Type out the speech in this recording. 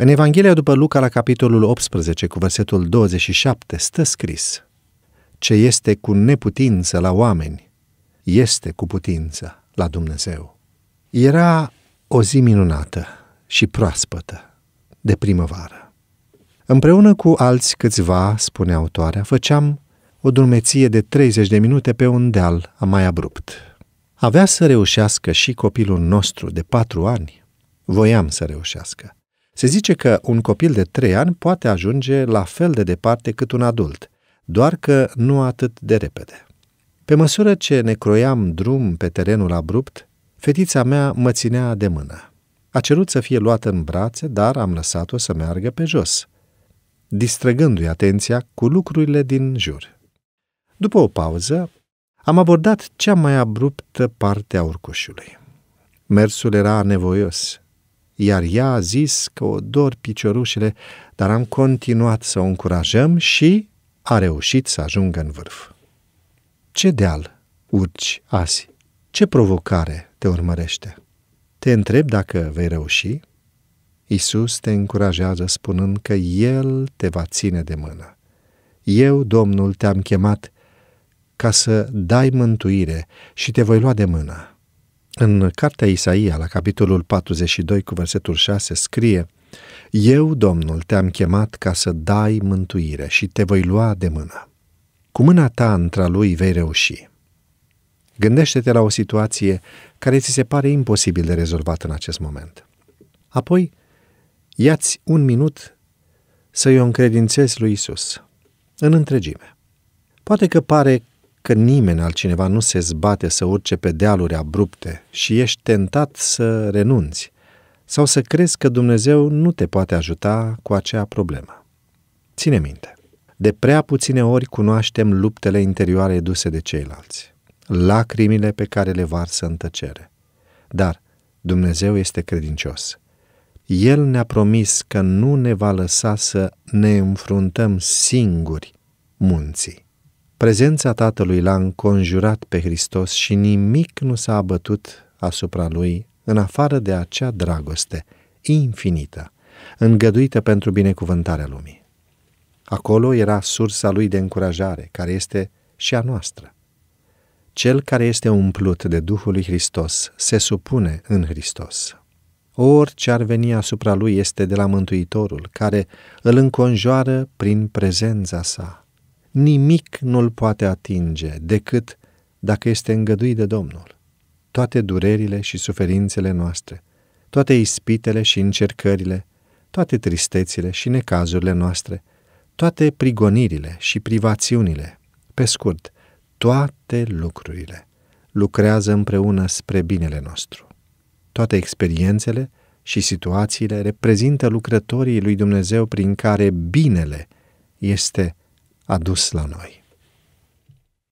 În Evanghelia după Luca, la capitolul 18, cu versetul 27, stă scris Ce este cu neputință la oameni, este cu putință la Dumnezeu. Era o zi minunată și proaspătă de primăvară. Împreună cu alți câțiva, spune autoarea, făceam o dulmeție de 30 de minute pe un deal mai abrupt. Avea să reușească și copilul nostru de patru ani. Voiam să reușească. Se zice că un copil de 3 ani poate ajunge la fel de departe cât un adult, doar că nu atât de repede. Pe măsură ce ne croiam drum pe terenul abrupt, fetița mea mă ținea de mână. A cerut să fie luată în brațe, dar am lăsat-o să meargă pe jos, distrăgându-i atenția cu lucrurile din jur. După o pauză, am abordat cea mai abruptă parte a urcușului. Mersul era nevoios, iar ea a zis că o dor piciorușele, dar am continuat să o încurajăm și a reușit să ajungă în vârf. Ce deal urci azi? Ce provocare te urmărește? Te întreb dacă vei reuși? Isus te încurajează spunând că El te va ține de mână. Eu, Domnul, te-am chemat ca să dai mântuire și te voi lua de mână. În cartea Isaia, la capitolul 42 cu versetul 6, scrie Eu, Domnul, te-am chemat ca să dai mântuire și te voi lua de mână. Cu mâna ta între lui vei reuși. Gândește-te la o situație care ți se pare imposibil de rezolvat în acest moment. Apoi, iați un minut să-i o încredințezi lui Isus, în întregime. Poate că pare că nimeni altcineva nu se zbate să urce pe dealuri abrupte și ești tentat să renunți sau să crezi că Dumnezeu nu te poate ajuta cu acea problemă. Ține minte, de prea puține ori cunoaștem luptele interioare duse de ceilalți, lacrimile pe care le varsă în tăcere. Dar Dumnezeu este credincios. El ne-a promis că nu ne va lăsa să ne înfruntăm singuri munții. Prezența Tatălui l-a înconjurat pe Hristos și nimic nu s-a abătut asupra lui în afară de acea dragoste infinită, îngăduită pentru binecuvântarea lumii. Acolo era sursa lui de încurajare, care este și a noastră. Cel care este umplut de Duhul lui Hristos se supune în Hristos. Orice ar veni asupra lui este de la Mântuitorul, care îl înconjoară prin prezența sa nimic nu-l poate atinge decât dacă este îngăduit de Domnul. Toate durerile și suferințele noastre, toate ispitele și încercările, toate tristețile și necazurile noastre, toate prigonirile și privațiunile, pe scurt, toate lucrurile, lucrează împreună spre binele nostru. Toate experiențele și situațiile reprezintă lucrătorii lui Dumnezeu prin care binele este adus la noi.